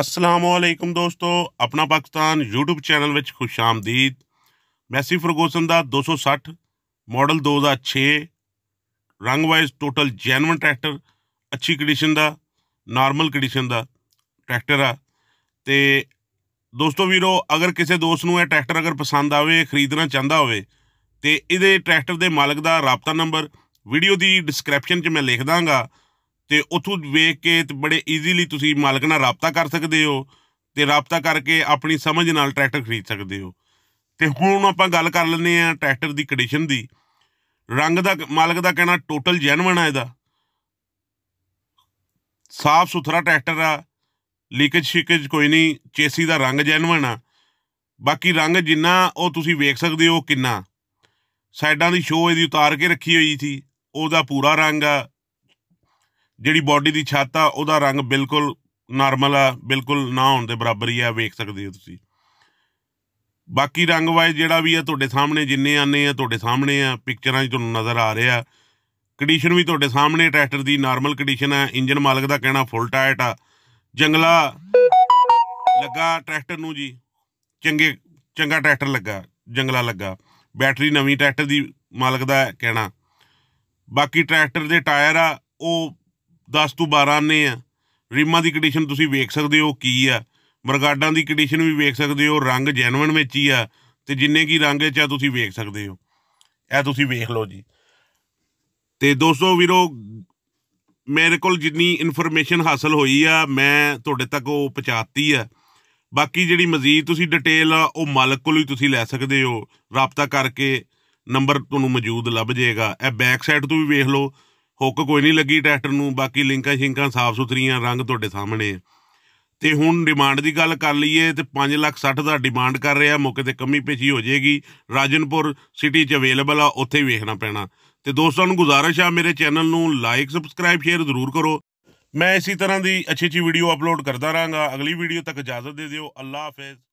ਅਸਲਾਮੁਅਲੈਕਮ ਦੋਸਤੋ ਆਪਣਾ Pakistan YouTube channel ਵਿੱਚ ਖੁਸ਼ ਆਮਦੀਦ ਮੈਸੀ ਫਰਗੋਸਨ ਦਾ 260 ਮਾਡਲ 2006 ਰੰਗ ਵਾਈਜ਼ ਟੋਟਲ ਜੈਨੂਇਨ ਟਰੈਕਟਰ ਅੱਛੀ ਕੰਡੀਸ਼ਨ ਦਾ ਨਾਰਮਲ ਕੰਡੀਸ਼ਨ ਦਾ ਟਰੈਕਟਰ ਆ ਤੇ ਦੋਸਤੋ ਵੀਰੋ ਅਗਰ ਕਿਸੇ ਦੋਸਤ ਨੂੰ ਇਹ ਟਰੈਕਟਰ ਅਗਰ ਪਸੰਦ ਆਵੇ ਖਰੀਦਣਾ ਚਾਹੁੰਦਾ ਹੋਵੇ ਤੇ ਇਹਦੇ ਟਰੈਕਟਰ ਦੇ ਮਾਲਕ ਦਾ ਰਾਬਤਾ ਨੰਬਰ ਵੀਡੀਓ ਦੀ ਡਿਸਕ੍ਰਿਪਸ਼ਨ 'ਚ ਮੈਂ ਲਿਖ ਦਾਂਗਾ ਤੇ ਉਥੋਂ ਵੇਖ ਕੇ ਤੇ ਬੜੇ ਈਜ਼ੀਲੀ ਤੁਸੀਂ ਮਾਲਕ ਨਾਲ ਰਾਬਤਾ ਕਰ ਸਕਦੇ ਹੋ ਤੇ ਰਾਬਤਾ ਕਰਕੇ ਆਪਣੀ ਸਮਝ ਨਾਲ ਟਰੈਕਟਰ ਖਰੀਦ ਸਕਦੇ ਹੋ ਤੇ ਹੁਣ ਆਪਾਂ ਗੱਲ ਕਰ ਲੈਂਦੇ ਆ ਟਰੈਕਟਰ ਦੀ ਕੰਡੀਸ਼ਨ ਦੀ ਰੰਗ ਦਾ ਮਾਲਕ ਦਾ ਕਹਿਣਾ ਟੋਟਲ ਜੈਨੂਇਨ ਆ ਇਹਦਾ ਸਾਫ ਸੁਥਰਾ ਟਰੈਕਟਰ ਆ ਲੀਕੇਜ ਸ਼ਿਕੇਜ ਕੋਈ ਨਹੀਂ ਚੇਸੀ ਦਾ ਰੰਗ ਜੈਨੂਇਨ ਆ ਬਾਕੀ ਰੰਗ ਜਿੰਨਾ ਉਹ ਤੁਸੀਂ ਵੇਖ ਸਕਦੇ ਹੋ ਕਿੰਨਾ ਸਾਈਡਾਂ ਦੀ ਸ਼ੋ ਇਹਦੀ ਉਤਾਰ ਕੇ ਰੱਖੀ ਹੋਈ ਸੀ ਉਹਦਾ ਪੂਰਾ ਰੰਗ ਆ ਜਿਹੜੀ ਬਾਡੀ ਦੀ ਛਾਤ ਆ ਉਹਦਾ ਰੰਗ ਬਿਲਕੁਲ ਨਾਰਮਲ ਆ ਬਿਲਕੁਲ ਨਾ ਹੋਣ ਦੇ ਬਰਾਬਰ ਹੀ ਆ ਵੇਖ ਸਕਦੇ ਹੋ ਤੁਸੀਂ ਬਾਕੀ ਰੰਗ ਵਾਇ ਜਿਹੜਾ ਵੀ ਆ ਤੁਹਾਡੇ ਸਾਹਮਣੇ ਜਿੰਨੇ ਆਨੇ ਆ ਤੁਹਾਡੇ ਸਾਹਮਣੇ ਆ ਪਿਕਚਰਾਂ 'ਚ ਤੁਹਾਨੂੰ ਨਜ਼ਰ ਆ ਰਿਹਾ ਕੰਡੀਸ਼ਨ ਵੀ ਤੁਹਾਡੇ ਸਾਹਮਣੇ ਟਰੈਕਟਰ ਦੀ ਨਾਰਮਲ ਕੰਡੀਸ਼ਨ ਆ ਇੰਜਨ ਮਾਲਕ ਦਾ ਕਹਿਣਾ ਫੁੱਲ ਟਾਇਟ ਆ ਜੰਗਲਾ ਲੱਗਾ ਟਰੈਕਟਰ ਨੂੰ ਜੀ ਚੰਗੇ ਚੰਗਾ ਟਰੈਕਟਰ ਲੱਗਾ ਜੰਗਲਾ ਲੱਗਾ ਬੈਟਰੀ ਨਵੀਂ ਟਰੈਕਟਰ ਦੀ ਮਾਲਕ ਦਾ ਕਹਿਣਾ ਬਾਕੀ ਟਰੈਕਟਰ ਦੇ ਟਾਇਰ ਆ ਉਹ 10 ਤੋਂ 12 ਨੇ ਆ ਰੀਮਾ ਦੀ ਕੰਡੀਸ਼ਨ ਤੁਸੀਂ ਵੇਖ ਸਕਦੇ ਹੋ ਕੀ ਆ ਬਰਗਾਡਾਂ ਦੀ ਕੰਡੀਸ਼ਨ ਵੀ ਵੇਖ ਸਕਦੇ ਹੋ ਰੰਗ ਜੈਨੂਇਨ ਵਿੱਚ ਹੀ ਆ ਤੇ ਜਿੰਨੇ ਕੀ ਰੰਗ ਚ ਆ ਤੁਸੀਂ ਵੇਖ ਸਕਦੇ ਹੋ ਇਹ ਤੁਸੀਂ ਵੇਖ ਲਓ ਜੀ ਤੇ ਦੋਸਤੋ ਵੀਰੋ ਮੇਰੇ ਕੋਲ ਜਿੰਨੀ ਇਨਫੋਰਮੇਸ਼ਨ ਹਾਸਲ ਹੋਈ ਆ ਮੈਂ ਤੁਹਾਡੇ ਤੱਕ ਉਹ ਪਹੁੰਚਾਤੀ ਆ ਬਾਕੀ ਜਿਹੜੀ ਮਜ਼ੀਦ ਤੁਸੀਂ ਡਿਟੇਲ ਆ ਉਹ ਮਾਲਕ ਕੋਲ ਹੀ ਤੁਸੀਂ ਲੈ ਸਕਦੇ ਹੋ ਰਾਬਤਾ ਕਰਕੇ ਨੰਬਰ ਤੁਹਾਨੂੰ ਮੌਜੂਦ ਲੱਭ ਜਾਏਗਾ ਇਹ ਬੈਕ ਸਾਈਡ ਤੋਂ ਵੀ ਵੇਖ ਲਓ ਹੁੱਕ ਕੋਈ ਨਹੀਂ ਲੱਗੀ ਟਰੈਕਟਰ ਨੂੰ ਬਾਕੀ ਲਿੰਕਾਂ ਸ਼ਿੰਕਾਂ ਸਾਫ਼ ਸੁਥਰੀਆਂ ਰੰਗ ਤੁਹਾਡੇ ਸਾਹਮਣੇ ਆ ਤੇ ਹੁਣ ਡਿਮਾਂਡ ਦੀ ਗੱਲ ਕਰ ਲਈਏ ਤੇ 5 ਲੱਖ 60 ਦਾ ਡਿਮਾਂਡ ਕਰ ਰਿਹਾ ਮੌਕੇ ਤੇ ਕਮੀ ਪੇਸ਼ੀ ਹੋ ਜਾਏਗੀ ਰਾਜਨਪੁਰ ਸਿਟੀ 'ਚ ਅਵੇਲੇਬਲ ਆ ਉੱਥੇ ਵੇਖਣਾ ਪੈਣਾ ਤੇ ਦੋਸਤਾਂ ਨੂੰ ਗੁਜ਼ਾਰਿਸ਼ ਆ ਮੇਰੇ ਚੈਨਲ ਨੂੰ ਲਾਈਕ ਸਬਸਕ੍ਰਾਈਬ ਸ਼ੇਅਰ ਜ਼ਰੂਰ ਕਰੋ ਮੈਂ ਇਸੇ ਤਰ੍ਹਾਂ ਦੀ ਅੱਛੀ ਅੱਛੀ ਵੀਡੀਓ ਅਪਲੋਡ ਕਰਦਾ ਰਹਾਂਗਾ ਅਗਲੀ ਵੀਡੀਓ ਤੱਕ ਇਜਾਜ਼ਤ ਦੇ ਦਿਓ ਅੱਲਾ ਹਾਫਿਜ਼